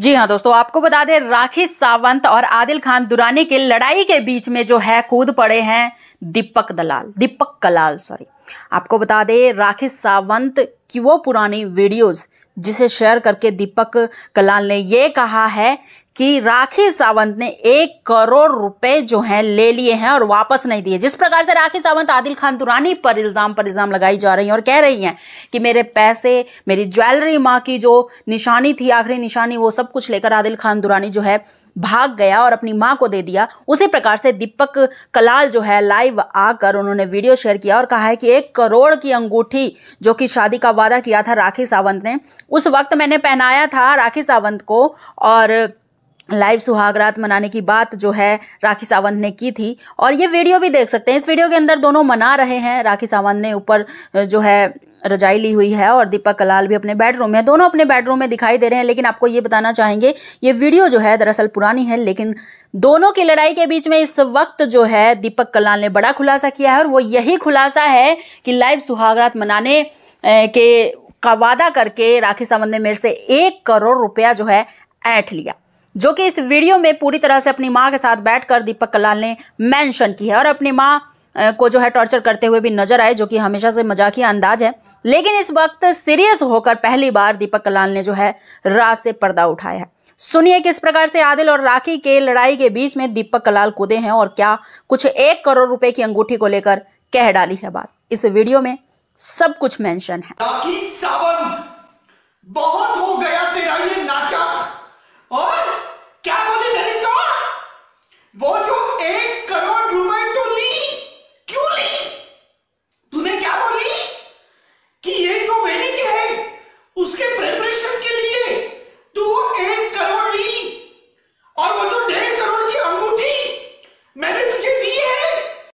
जी हाँ दोस्तों आपको बता दें राखी सावंत और आदिल खान दुरानी के लड़ाई के बीच में जो है कूद पड़े हैं दीपक दलाल दीपक कलाल सॉरी आपको बता दें राखी सावंत की वो पुरानी वीडियोस जिसे शेयर करके दीपक कलाल ने ये कहा है कि राखी सावंत ने एक करोड़ रुपए जो हैं ले लिए हैं और वापस नहीं दिए जिस प्रकार से राखी सावंत आदिल खान दुरानी पर इल्ज़ाम पर इल्ज़ाम लगाई जा रही हैं और कह रही हैं कि मेरे पैसे मेरी ज्वेलरी माँ की जो निशानी थी आखिरी निशानी वो सब कुछ लेकर आदिल खान दुरानी जो है भाग गया और अपनी माँ को दे दिया उसी प्रकार से दीपक कलाल जो है लाइव आकर उन्होंने वीडियो शेयर किया और कहा है कि एक करोड़ की अंगूठी जो कि शादी का वादा किया था राखी सावंत ने उस वक्त मैंने पहनाया था राखी सावंत को और लाइव सुहागरात मनाने की बात जो है राखी सावंत ने की थी और ये वीडियो भी देख सकते हैं इस वीडियो के अंदर दोनों मना रहे हैं राखी सावंत ने ऊपर जो है रजाई ली हुई है और दीपक कलाल भी अपने बेडरूम में दोनों अपने बेडरूम में दिखाई दे रहे हैं लेकिन आपको ये बताना चाहेंगे ये वीडियो जो है दरअसल पुरानी है लेकिन दोनों की लड़ाई के बीच में इस वक्त जो है दीपक कलाल ने बड़ा खुलासा किया है और वो यही खुलासा है कि लाइव सुहागरात मनाने के का वादा करके राखी सावंत ने मेरे से एक करोड़ रुपया जो है ऐठ लिया जो कि इस वीडियो में पूरी तरह से अपनी माँ के साथ बैठकर दीपक कलाल ने मेंशन की है और अपनी माँ को जो है टॉर्चर करते हुए भी नजर आए जो कि हमेशा से मजाकिया अंदाज है लेकिन इस वक्त सीरियस होकर पहली बार दीपक कलाल ने जो है राज से पर्दा उठाया है सुनिए किस प्रकार से आदिल और राखी के लड़ाई के बीच में दीपक कलाल कूदे हैं और क्या कुछ एक करोड़ रुपए की अंगूठी को लेकर कह डाली है बात इस वीडियो में सब कुछ मेंशन है राखी सावंत